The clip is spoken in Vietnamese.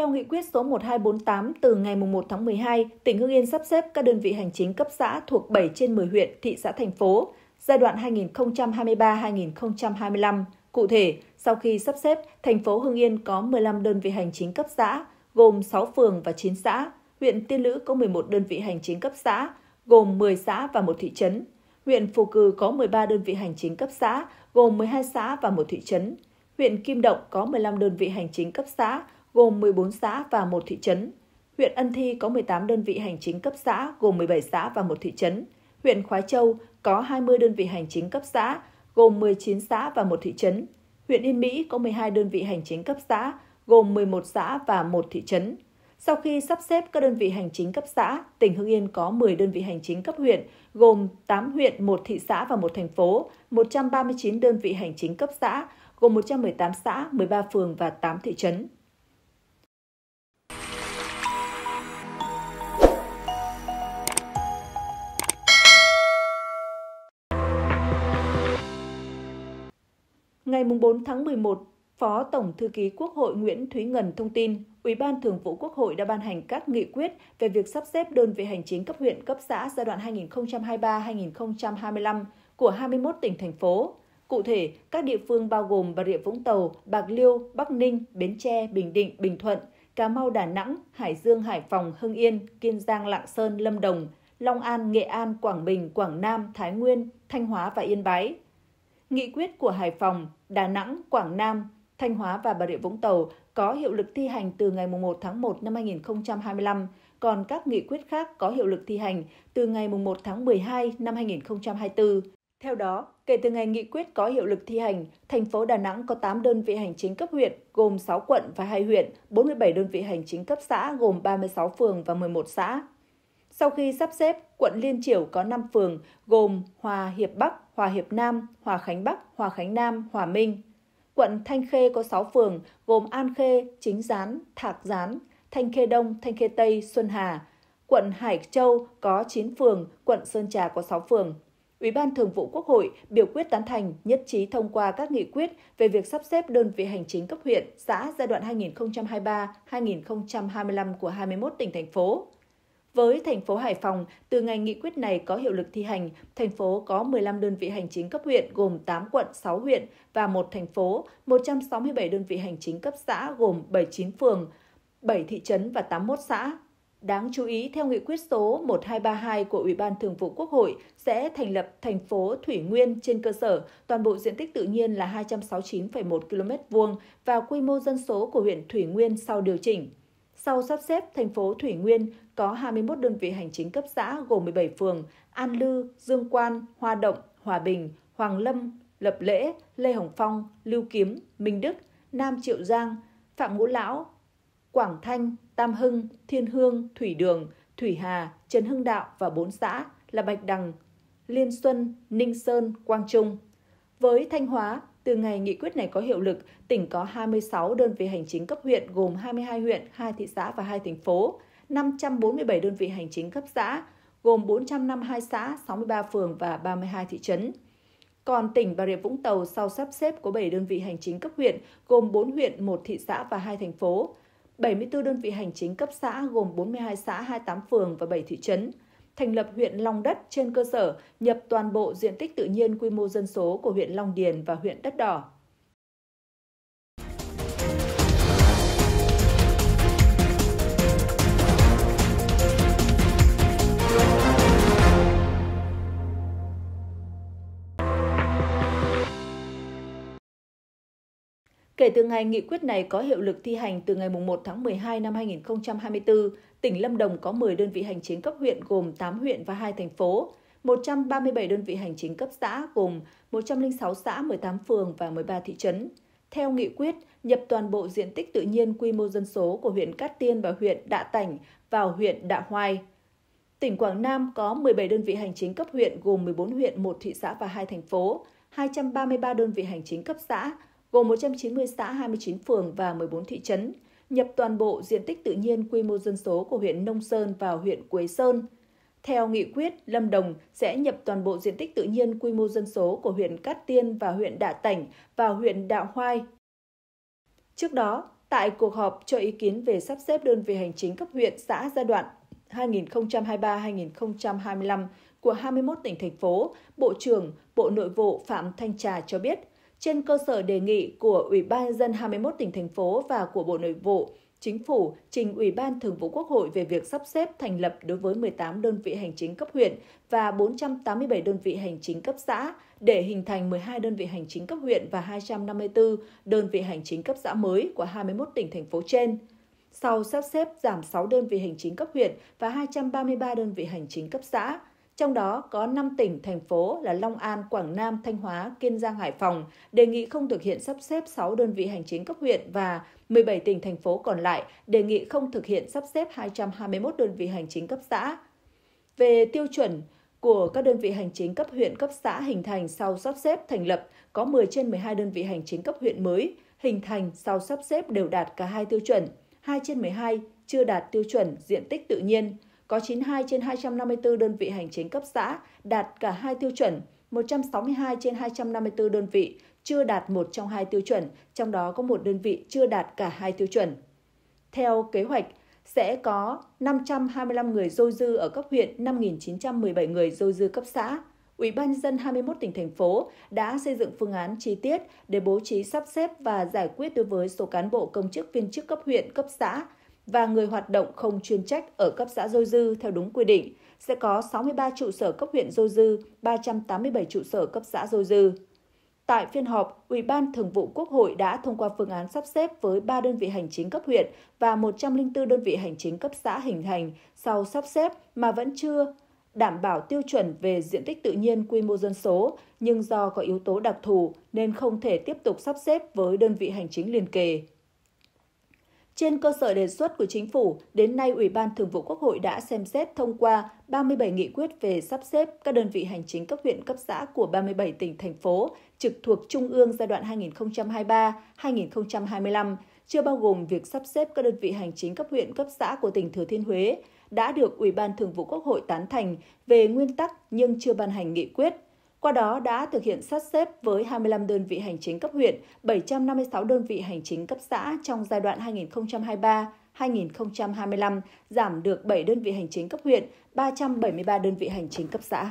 Theo nghị quyết số 1248 từ ngày 1 tháng 12, tỉnh Hưng Yên sắp xếp các đơn vị hành chính cấp xã thuộc 7 trên 10 huyện, thị xã thành phố giai đoạn 2023-2025. Cụ thể, sau khi sắp xếp, thành phố Hưng Yên có 15 đơn vị hành chính cấp xã, gồm 6 phường và 9 xã. Huyện Tiên Lữ có 11 đơn vị hành chính cấp xã, gồm 10 xã và 1 thị trấn. Huyện Phù Cử có 13 đơn vị hành chính cấp xã, gồm 12 xã và 1 thị trấn. Huyện Kim Động có 15 đơn vị hành chính cấp xã, gồm 14 xã và một thị trấn. Huyện Ân Thi có 18 đơn vị hành chính cấp xã gồm 17 xã và một thị trấn. Huyện Khói Châu có 20 đơn vị hành chính cấp xã gồm 19 xã và một thị trấn. Huyện Yên Mỹ có 12 đơn vị hành chính cấp xã gồm 11 xã và một thị trấn. Sau khi sắp xếp các đơn vị hành chính cấp xã, tỉnh Hưng Yên có 10 đơn vị hành chính cấp huyện, gồm 8 huyện, 1 thị xã và 1 thành phố, 139 đơn vị hành chính cấp xã, gồm 118 xã, 13 phường và 8 thị trấn. Ngày 4 tháng 11, Phó Tổng Thư ký Quốc hội Nguyễn Thúy Ngân thông tin, Ủy ban Thường vụ Quốc hội đã ban hành các nghị quyết về việc sắp xếp đơn vị hành chính cấp huyện, cấp xã giai đoạn 2023-2025 của 21 tỉnh thành phố. Cụ thể, các địa phương bao gồm Bà Rịa Vũng Tàu, Bạc Liêu, Bắc Ninh, Bến Tre, Bình Định, Bình Thuận, Cà Mau, Đà Nẵng, Hải Dương, Hải Phòng, Hưng Yên, Kiên Giang, Lạng Sơn, Lâm Đồng, Long An, Nghệ An, Quảng Bình, Quảng Nam, Thái Nguyên, Thanh Hóa và Yên Bái – nghị quyết của Hải Phòng, Đà Nẵng, Quảng Nam, Thanh Hóa và Bà Rịa Vũng Tàu có hiệu lực thi hành từ ngày 1 tháng 1 năm 2025, còn các nghị quyết khác có hiệu lực thi hành từ ngày 1 tháng 12 năm 2024. Theo đó, kể từ ngày nghị quyết có hiệu lực thi hành, thành phố Đà Nẵng có 8 đơn vị hành chính cấp huyện, gồm 6 quận và 2 huyện, 47 đơn vị hành chính cấp xã gồm 36 phường và 11 xã. Sau khi sắp xếp, quận Liên Triểu có 5 phường gồm Hòa Hiệp Bắc, Hòa Hiệp Nam, Hòa Khánh Bắc, Hòa Khánh Nam, Hòa Minh. Quận Thanh Khê có 6 phường gồm An Khê, Chính Gián, Thạc Gián, Thanh Khê Đông, Thanh Khê Tây, Xuân Hà. Quận Hải Châu có 9 phường, quận Sơn Trà có 6 phường. Ủy ban Thường vụ Quốc hội biểu quyết tán thành nhất trí thông qua các nghị quyết về việc sắp xếp đơn vị hành chính cấp huyện, xã giai đoạn 2023-2025 của 21 tỉnh thành phố. Với thành phố Hải Phòng, từ ngày nghị quyết này có hiệu lực thi hành, thành phố có 15 đơn vị hành chính cấp huyện gồm 8 quận, 6 huyện và một thành phố, 167 đơn vị hành chính cấp xã gồm 79 phường, 7 thị trấn và 81 xã. Đáng chú ý, theo nghị quyết số 1232 của Ủy ban Thường vụ Quốc hội sẽ thành lập thành phố Thủy Nguyên trên cơ sở toàn bộ diện tích tự nhiên là 269,1 km vuông và quy mô dân số của huyện Thủy Nguyên sau điều chỉnh sau sắp xếp, thành phố Thủy Nguyên có 21 đơn vị hành chính cấp xã gồm 17 phường An Lư, Dương Quan, Hoa Động, Hòa Bình, Hoàng Lâm, Lập Lễ, Lê Hồng Phong, Lưu Kiếm, Minh Đức, Nam Triệu Giang, Phạm Ngũ Lão, Quảng Thanh, Tam Hưng, Thiên Hương, Thủy Đường, Thủy Hà, Trần Hưng Đạo và 4 xã là Bạch Đằng, Liên Xuân, Ninh Sơn, Quang Trung. Với Thanh Hóa, từ ngày nghị quyết này có hiệu lực, tỉnh có 26 đơn vị hành chính cấp huyện gồm 22 huyện, 2 thị xã và 2 thành phố, 547 đơn vị hành chính cấp xã gồm 452 xã, 63 phường và 32 thị trấn. Còn tỉnh Bà Rịa Vũng Tàu sau sắp xếp có 7 đơn vị hành chính cấp huyện gồm 4 huyện, 1 thị xã và 2 thành phố, 74 đơn vị hành chính cấp xã gồm 42 xã, 28 phường và 7 thị trấn, thành lập huyện Long Đất trên cơ sở nhập toàn bộ diện tích tự nhiên quy mô dân số của huyện Long Điền và huyện Đất Đỏ Kể từ ngày nghị quyết này có hiệu lực thi hành từ ngày 1 tháng 12 năm 2024, tỉnh Lâm Đồng có 10 đơn vị hành chính cấp huyện gồm 8 huyện và 2 thành phố, 137 đơn vị hành chính cấp xã gồm 106 xã, 18 phường và 13 thị trấn. Theo nghị quyết, nhập toàn bộ diện tích tự nhiên quy mô dân số của huyện Cát Tiên và huyện Đạ Tảnh vào huyện Đạ Hoai. Tỉnh Quảng Nam có 17 đơn vị hành chính cấp huyện gồm 14 huyện, 1 thị xã và 2 thành phố, 233 đơn vị hành chính cấp xã, gồm 190 xã 29 phường và 14 thị trấn, nhập toàn bộ diện tích tự nhiên quy mô dân số của huyện Nông Sơn vào huyện Quế Sơn. Theo nghị quyết, Lâm Đồng sẽ nhập toàn bộ diện tích tự nhiên quy mô dân số của huyện Cát Tiên và huyện Đạ Tảnh vào huyện Đạo Hoai. Trước đó, tại cuộc họp cho ý kiến về sắp xếp đơn vị hành chính cấp huyện xã giai đoạn 2023-2025 của 21 tỉnh thành phố, Bộ trưởng Bộ Nội vụ Phạm Thanh Trà cho biết trên cơ sở đề nghị của Ủy ban nhân dân 21 tỉnh thành phố và của Bộ Nội vụ, Chính phủ trình Ủy ban Thường vụ Quốc hội về việc sắp xếp thành lập đối với 18 đơn vị hành chính cấp huyện và 487 đơn vị hành chính cấp xã để hình thành 12 đơn vị hành chính cấp huyện và 254 đơn vị hành chính cấp xã mới của 21 tỉnh thành phố trên. Sau sắp xếp giảm 6 đơn vị hành chính cấp huyện và 233 đơn vị hành chính cấp xã, trong đó có 5 tỉnh, thành phố là Long An, Quảng Nam, Thanh Hóa, Kiên Giang, Hải Phòng đề nghị không thực hiện sắp xếp 6 đơn vị hành chính cấp huyện và 17 tỉnh, thành phố còn lại đề nghị không thực hiện sắp xếp 221 đơn vị hành chính cấp xã. Về tiêu chuẩn của các đơn vị hành chính cấp huyện cấp xã hình thành sau sắp xếp thành lập có 10 trên 12 đơn vị hành chính cấp huyện mới hình thành sau sắp xếp đều đạt cả hai tiêu chuẩn, 2 trên 12 chưa đạt tiêu chuẩn diện tích tự nhiên, có 92 trên 254 đơn vị hành chính cấp xã đạt cả hai tiêu chuẩn, 162 trên 254 đơn vị chưa đạt một trong hai tiêu chuẩn, trong đó có một đơn vị chưa đạt cả hai tiêu chuẩn. Theo kế hoạch, sẽ có 525 người dôi dư ở cấp huyện, 5.917 người dôi dư cấp xã. Ủy ban dân 21 tỉnh thành phố đã xây dựng phương án chi tiết để bố trí sắp xếp và giải quyết đối với số cán bộ công chức viên chức cấp huyện, cấp xã và người hoạt động không chuyên trách ở cấp xã dôi dư theo đúng quy định, sẽ có 63 trụ sở cấp huyện dôi dư, 387 trụ sở cấp xã dôi dư. Tại phiên họp, Ủy ban Thường vụ Quốc hội đã thông qua phương án sắp xếp với 3 đơn vị hành chính cấp huyện và 104 đơn vị hành chính cấp xã hình thành sau sắp xếp mà vẫn chưa đảm bảo tiêu chuẩn về diện tích tự nhiên quy mô dân số, nhưng do có yếu tố đặc thù nên không thể tiếp tục sắp xếp với đơn vị hành chính liền kề. Trên cơ sở đề xuất của chính phủ, đến nay Ủy ban Thường vụ Quốc hội đã xem xét thông qua 37 nghị quyết về sắp xếp các đơn vị hành chính cấp huyện cấp xã của 37 tỉnh thành phố trực thuộc trung ương giai đoạn 2023-2025, chưa bao gồm việc sắp xếp các đơn vị hành chính cấp huyện cấp xã của tỉnh Thừa Thiên Huế đã được Ủy ban Thường vụ Quốc hội tán thành về nguyên tắc nhưng chưa ban hành nghị quyết qua đó đã thực hiện sắp xếp với 25 đơn vị hành chính cấp huyện, 756 đơn vị hành chính cấp xã trong giai đoạn 2023 2025 giảm được 7 đơn vị hành chính cấp huyện, 373 đơn vị hành chính cấp xã.